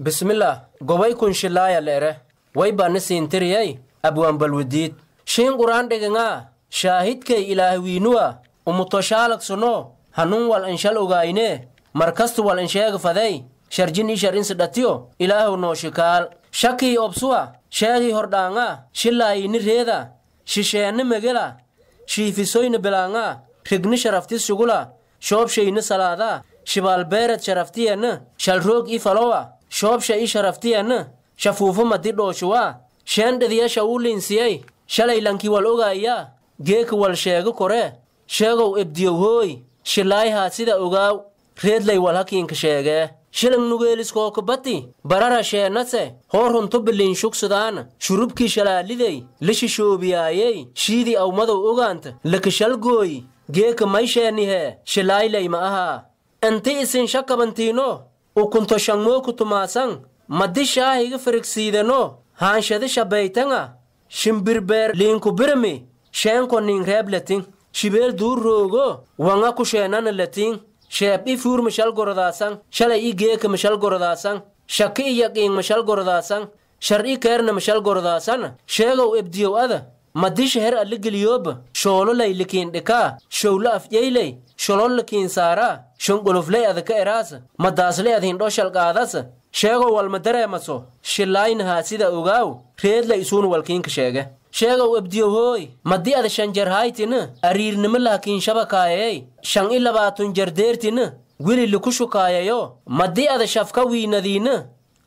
bismillah gobay kunshilaaya le'ere waybbanni siintiriyey abwaanbalwidiid shiin qur'aan dhigingaa shaahidkay ilaahwiinuwa ah, umutashaalag suno hannun wal inshal ogaayne markastu wal insheeg faday sharjin ii sharinsidhatiyo ilaahow nooshikaal shakii obsuwa sheegii hordhaanga shilaayini reeda shisheenni megela shiifisoyni bilaanga rigni sharaftis shugula shoobshayni salaada shibaalbeeret sharaftiyeenni shalroog ii falowa shoobsha ii sharaftiyanna shafuufo madi dhooshuwaa sheendhadiya uu liinsiyey shalay lanki wal ogaayaa geeka wal sheego koree sheegow ebdiyow hooy shilaayhaa sida ogaaw reedlay walhakiinka hakiinka sheegee shilang nugeeliskookabati barara sheennase hoo runto biliinshugsudaana shurubkii shalaallidey lishishoobiyaayeey shiidi awmadow ogaanta lakashalgooyi geeka may sheennihee shilaaylay ma ahaa inti isin shakabantiino ukunto shaŋmooku tumaadsaŋ madishaa higa ferigsiidano haanshadi shabaytaŋa shimbirbeer liinku birmi sheenko ninreeb letiŋ shibeel duur roogo waŋa ku sheenana letiŋ sheeb i fuur mishal gorodaasaŋ shala i geeka mishal gorodaasaŋ shaki i yaqiiŋ mishal gorodaasaŋ shar i keerna mishal gorodaasana sheegow ebdiyow ada madishaher aligeliyoba shoololay likiindhikaa showla afyeylay sholollikiinsaaraa shonqolofley adaka eraasa madaasley adhindho shalqaadasa sheego walmadareemaso shilaaynahaa sida ogaaw reedlay isuun walkiinka sheege sheegow ebdiyohooy madi ad shanjarhaytina ariirnimo lahkiinshabakaayey shan i labaatun jardeertina wili liku shukaayayo madi ada shafka wiinadiina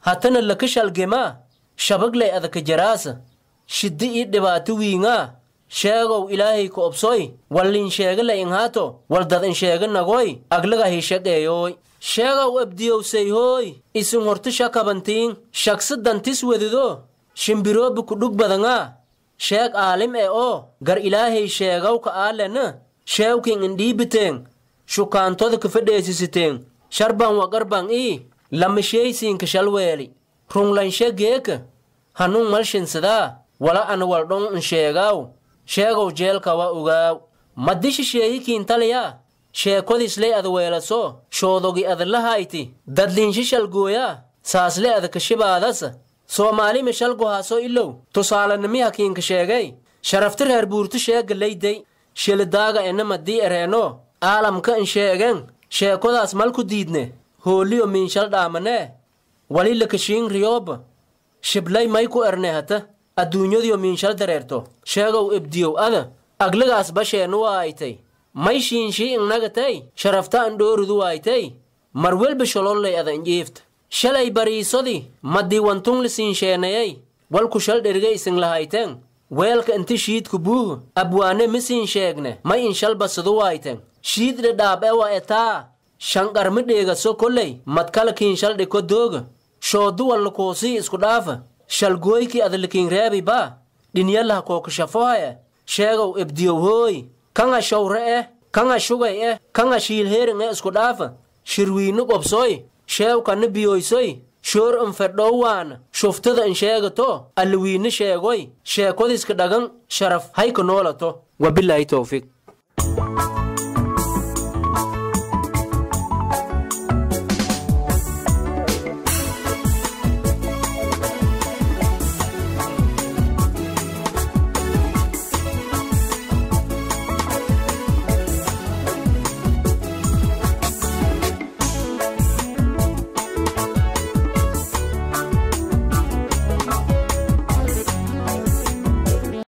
hatana laka shalgemaa shabaglay adaka jaraasa shiddi ii dhibaati wiinga sheegow ilaahay ku obsoy walliinsheegila inhaato waldad nagoy aglagahi shaqeeyooy sheegow abdiyowsayhooy isin horti shakabantiin shagsi dantis wedido shimbiroobi kudhug badanga sheeg aalim e oo gar ilaahay sheegawka aalena sheewkin indhiibiteeŋ shukaantoda kafedheesisiteeŋ sharban wagarban ii lamisheysiinka shalweeli runlanshe geeka hanuun malshinsadaa wala an waldhon sheegaaw sheegow jeelkawa ugaaw maddi shisheeyikiintaliya sheekodisley ad weelaso shoodogi ad lahayti dadliinshishaalgooya saasle ad kashibaadas soomaali ilow tusaalanimiha kiinka sheegay sharafti reer buurtu sheegalayday shelidaaga ena maddii ereeno aalamka insheegen sheekodaas malku diidne hooliyo miinshal wali lakashiin riyooba shiblay may ku ernehata adduunyadiyo miinshal dareerto sheegow ibdiyow ada aglagaas basheennu waaytay mayshiinshii innagatay sharafta andhoorudu waaytay welba sholollay ada injiifta shalay bariisodi maddiiwantunli siinsheenayay walku shal dherga isinlahayten weelka inti shiidku buuhu abwaane misiin sheegne may inshalba sudu waayten shiidhe dhaab ewa etaa shanqar mi dheegaso kolley madkala kiinshal dhiko dooga shooddu wallakoosii isku dhaafa shalgooykii adalikiinreebi ba dhinyalaha kookashafohaya sheegow ebdiyowhooy kaŋa showre e, kanga shugay eh kanga shiilheeriŋ eh isku dhaafa shirwiinnu bobsoy sheewkanna biyoysoy shoor nfedhowwaana shuftada nsheegato alliwiinna sheegoy sheekodiska dhagaŋ sharaf hayka noolato wabilaahi towfiq